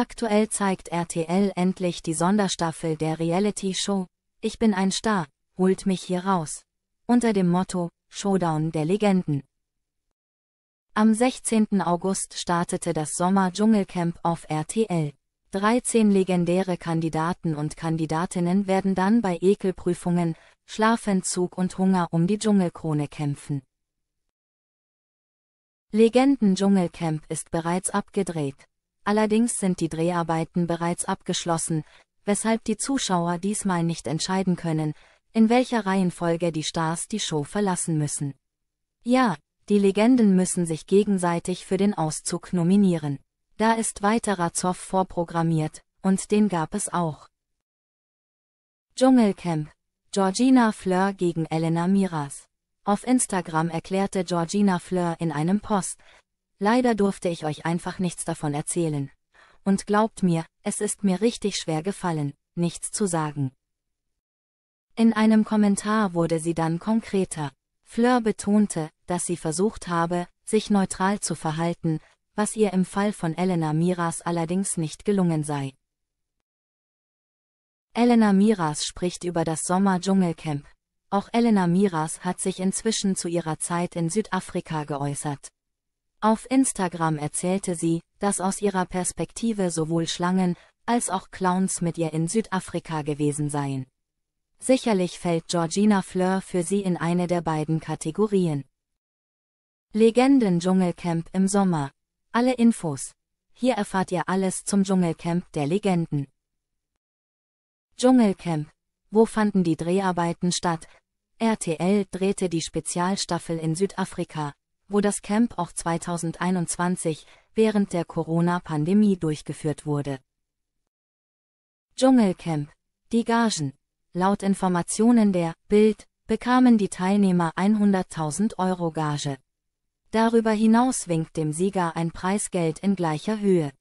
Aktuell zeigt RTL endlich die Sonderstaffel der Reality-Show Ich bin ein Star, holt mich hier raus. Unter dem Motto Showdown der Legenden. Am 16. August startete das Sommer-Dschungelcamp auf RTL. 13 legendäre Kandidaten und Kandidatinnen werden dann bei Ekelprüfungen, Schlafentzug und Hunger um die Dschungelkrone kämpfen. Legenden-Dschungelcamp ist bereits abgedreht. Allerdings sind die Dreharbeiten bereits abgeschlossen, weshalb die Zuschauer diesmal nicht entscheiden können, in welcher Reihenfolge die Stars die Show verlassen müssen. Ja, die Legenden müssen sich gegenseitig für den Auszug nominieren. Da ist weiterer Zoff vorprogrammiert, und den gab es auch. Dschungelcamp. Georgina Fleur gegen Elena Miras. Auf Instagram erklärte Georgina Fleur in einem Post, Leider durfte ich euch einfach nichts davon erzählen. Und glaubt mir, es ist mir richtig schwer gefallen, nichts zu sagen. In einem Kommentar wurde sie dann konkreter. Fleur betonte, dass sie versucht habe, sich neutral zu verhalten, was ihr im Fall von Elena Miras allerdings nicht gelungen sei. Elena Miras spricht über das Sommer-Dschungelcamp. Auch Elena Miras hat sich inzwischen zu ihrer Zeit in Südafrika geäußert. Auf Instagram erzählte sie, dass aus ihrer Perspektive sowohl Schlangen als auch Clowns mit ihr in Südafrika gewesen seien. Sicherlich fällt Georgina Fleur für sie in eine der beiden Kategorien. Legenden Dschungelcamp im Sommer. Alle Infos. Hier erfahrt ihr alles zum Dschungelcamp der Legenden. Dschungelcamp. Wo fanden die Dreharbeiten statt? RTL drehte die Spezialstaffel in Südafrika, wo das Camp auch 2021 während der Corona-Pandemie durchgeführt wurde. Dschungelcamp. Die Gagen. Laut Informationen der Bild bekamen die Teilnehmer 100.000 Euro Gage. Darüber hinaus winkt dem Sieger ein Preisgeld in gleicher Höhe.